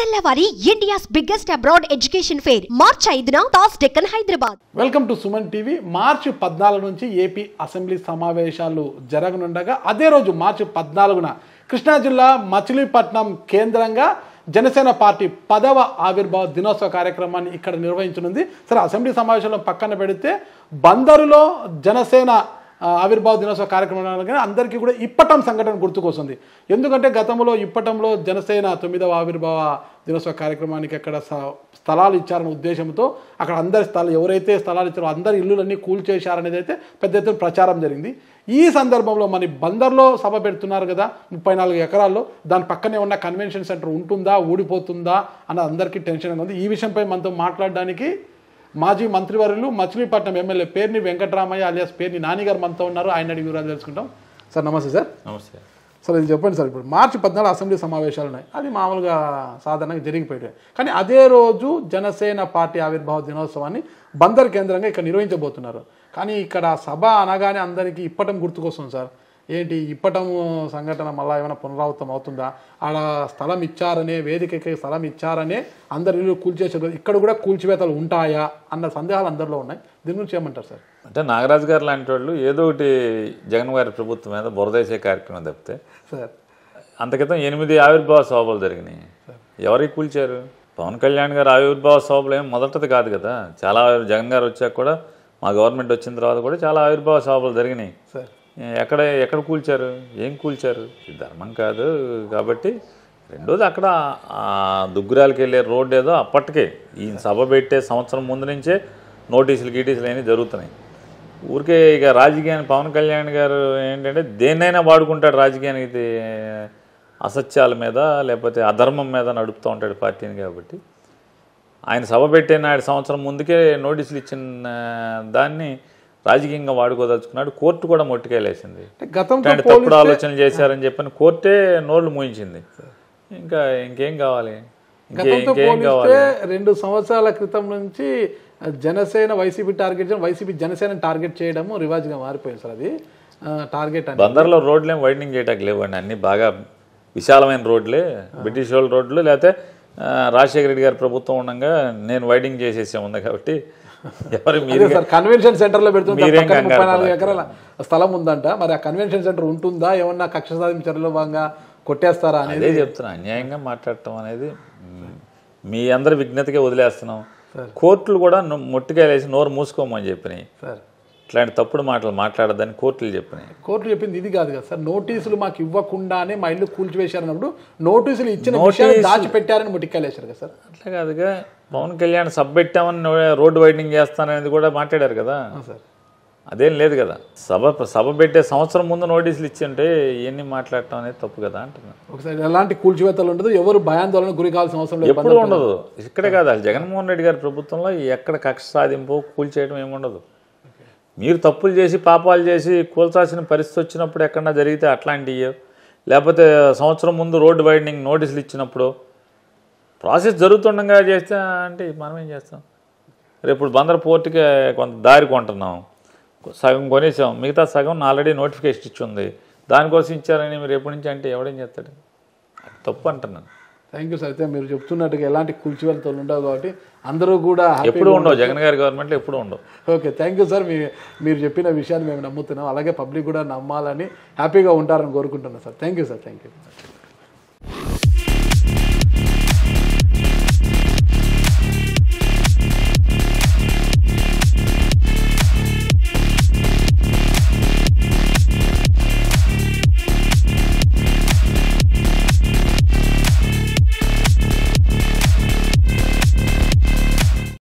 అసల్లవారి India's biggest abroad education fair March ఐదున తాస్ Deccan Hyderabad welcome to Suman TV March పద్నాలుగు నుంచి ఏపీ అసెంబ్లీ సమావేశాలు జరగనుండగా అదే రోజు మార్చి పద్నాలుగున కృష్ణా జిల్లా మచిలీపట్నం కేంద్రంగా జనసేన పార్టీ పదవ ఆవిర్భావ దినోత్సవ కార్యక్రమాన్ని ఇక్కడ నిర్వహించనుంది సరే అసెంబ్లీ సమావేశంలో పక్కన పెడితే బందరులో జనసేన ఆవిర్భావ దినోత్సవ కార్యక్రమాలు కానీ అందరికీ కూడా ఇప్పటం సంఘటన గుర్తుకొస్తుంది ఎందుకంటే గతంలో ఇప్పటంలో జనసేన తొమ్మిదవ ఆవిర్భావ దినోత్సవ కార్యక్రమానికి అక్కడ స్థలాలు ఇచ్చారనే ఉద్దేశంతో అక్కడ అందరి స్థలాలు ఎవరైతే స్థలాలు ఇచ్చారో అందరి ఇల్లులన్నీ కూల్చేశారనేది అయితే పెద్ద ఎత్తున ప్రచారం జరిగింది ఈ సందర్భంలో మన బందర్లో సభ పెడుతున్నారు కదా ముప్పై నాలుగు ఎకరాల్లో దాని పక్కనే ఉన్న కన్వెన్షన్ సెంటర్ ఉంటుందా ఊడిపోతుందా అన్నది అందరికీ టెన్షన్ ఉంది ఈ విషయంపై మనతో మాట్లాడడానికి మాజీ మంత్రివర్యులు మచిలీపట్నం ఎమ్మెల్యే పేర్ని వెంకటరామయ్య అలియాస్ పేర్ని నానిగారు మనతో ఉన్నారు ఆయన అడిగి వివరాలు తెలుసుకుంటాం సార్ నమస్తే సార్ నమస్తే సార్ ఇది చెప్పండి సార్ ఇప్పుడు మార్చి పద్నాలుగు అసెంబ్లీ సమావేశాలు ఉన్నాయి అది మామూలుగా సాధారణంగా జరిగిపోయాయి కానీ అదే రోజు జనసేన పార్టీ ఆవిర్భావ దినోత్సవాన్ని బందర్ కేంద్రంగా ఇక్కడ నిర్వహించబోతున్నారు కానీ ఇక్కడ సభ అనగానే అందరికీ ఇప్పటం గుర్తుకొస్తుంది సార్ ఏంటి ఇప్పటం సంఘటన మళ్ళీ ఏమైనా పునరావృతం అవుతుందా ఆడ స్థలం ఇచ్చారనే వేదికకి స్థలం ఇచ్చారనే అందరిలో కూల్చేసే ఇక్కడ కూడా కూల్చివేతలు ఉంటాయా అన్న సందేహాలు అందరిలో ఉన్నాయి దీని గురించి ఏమంటారు సార్ అంటే నాగరాజు గారు లాంటి వాళ్ళు ఏదో ఒకటి జగన్ గారి ప్రభుత్వం మీద బురదేసే కార్యక్రమం తప్పితే సార్ అంతక్రితం ఎనిమిది ఆవిర్భావ సభలు జరిగినాయి ఎవరికి కూల్చారు పవన్ కళ్యాణ్ గారు ఆవిర్భావ సోభలు ఏం మొదటది కాదు కదా చాలా జగన్ గారు వచ్చాక కూడా మా గవర్నమెంట్ వచ్చిన తర్వాత కూడా చాలా ఆవిర్భావ సభలు జరిగినాయి సార్ ఎక్కడ ఎక్కడ కూల్చారు ఏం కూల్చారు ఇది ధర్మం కాదు కాబట్టి రెండోది అక్కడ దుగ్గురాలకి వెళ్ళే రోడ్డు ఏదో అప్పటికే ఈయన సభ పెట్టే సంవత్సరం ముందు నుంచే నోటీసులు గీటీసులు అనేవి జరుగుతున్నాయి ఊరికే ఇక రాజకీయాన్ని పవన్ కళ్యాణ్ గారు ఏంటంటే దేన్నైనా వాడుకుంటాడు రాజకీయానికి అసత్యాల మీద లేకపోతే అధర్మం మీద నడుపుతూ ఉంటాడు పార్టీని కాబట్టి ఆయన సభ పెట్టిన సంవత్సరం ముందుకే నోటీసులు ఇచ్చిన దాన్ని రాజకీయంగా వాడుకోదలుచుకున్నాడు కోర్టు కూడా మొట్టికేలేసింది గతంలో తప్పుడు ఆలోచనలు చేశారని చెప్పని కోర్టే నోళ్లు మూయించింది ఇంకా ఇంకేం కావాలి రెండు సంవత్సరాల క్రితం నుంచి జనసేన వైసీపీ టార్గెట్ చేయడం వైసీపీ జనసేన టార్గెట్ చేయడము రివాజ్గా మారిపోయింది సార్ అది టార్గెట్ బందర్లో రోడ్లు రోడ్లేం వైడనింగ్ చేయడానికి లేవండి అన్ని బాగా విశాలమైన రోడ్లే బ్రిటిష్ వాళ్ళ రోడ్లు లేకపోతే రాజశేఖర రెడ్డి గారి ప్రభుత్వం ఉండగా నేను వైడింగ్ చేసేసే ఉంది కాబట్టి సార్ కన్వెన్షన్ లో పెడుతుంది నాలుగు ఎకరాల స్థలం ఉందంట మరి ఆ కన్వెన్షన్ సెంటర్ ఉంటుందా ఏమన్నా కక్ష సాధింపు భాగంగా కొట్టేస్తారా అనేది చెప్తున్నా అన్యాయంగా మాట్లాడటం అనేది మీ అందరి విజ్ఞతకే వదిలేస్తున్నాం కోర్టులు కూడా మొట్టికాయలేసి నోరు మూసుకోమని చెప్పినాయి ఇట్లాంటి తప్పుడు మాటలు మాట్లాడద్దని కోర్టులు చెప్పినాయి కోర్టులు చెప్పింది ఇది కాదు కదా సార్ నోటీసులు మాకు ఇవ్వకుండానే మా ఇల్లు కూల్చివేశారన్నప్పుడు నోటీసులు ఇచ్చిన విషయాన్ని దాచిపెట్టారని ముట్టికెళ్ళేశారు కదా సార్ అట్లా కాదుగా పవన్ కళ్యాణ్ సబ్ పెట్టామని రోడ్డు వైడింగ్ చేస్తాననేది కూడా మాట్లాడారు కదా సార్ అదేం లేదు కదా సభ సభ పెట్టే సంవత్సరం ముందు నోటీసులు ఇచ్చింటే ఇవన్నీ మాట్లాడటం అనేది తప్పు కదా అంటున్నాను ఒకసారి ఎలాంటి కూల్చివేతలు ఉండదు ఎవరు భయాందోళన గురి కావాల్సిన అవసరం లేదు ఎప్పుడు ఉండదు ఇక్కడే కాదు జగన్మోహన్ రెడ్డి గారి ప్రభుత్వంలో ఎక్కడ కక్ష సాధింపు కూల్చేయడం ఏముండదు మీరు తప్పులు చేసి పాపాలు చేసి కూల్చాల్సిన పరిస్థితి వచ్చినప్పుడు ఎక్కడన్నా జరిగితే అట్లాంటివి లేకపోతే సంవత్సరం ముందు రోడ్డు వైడనింగ్ నోటీసులు ఇచ్చినప్పుడు ప్రాసెస్ జరుగుతుండగా చేస్తే అంటే మనం ఏం చేస్తాం రేపు ఇప్పుడు బందర్ పోర్టుకి కొంత దారి కొంటున్నాం సగం కొనేసాం మిగతా సగం ఆల్రెడీ నోటిఫికేషన్ ఇచ్చింది దానికోసం ఇచ్చారని మీరు ఎప్పటి నుంచి అంటే ఎవడేం చేస్తాడు తప్పు అంటున్నాను థ్యాంక్ యూ సార్ అయితే మీరు చెప్తున్నట్టుగా ఎలాంటి కూల్చివెళ్తలు ఉండవు కాబట్టి అందరూ కూడా ఎప్పుడు ఉండవు జగన్ గారి గవర్నమెంట్లో ఎప్పుడు ఉండవు ఓకే థ్యాంక్ యూ సార్ మీరు చెప్పిన విషయాన్ని మేము నమ్ముతున్నాం అలాగే పబ్లిక్ కూడా నమ్మాలని హ్యాపీగా ఉంటారని కోరుకుంటున్నాం sir thank you sir thank you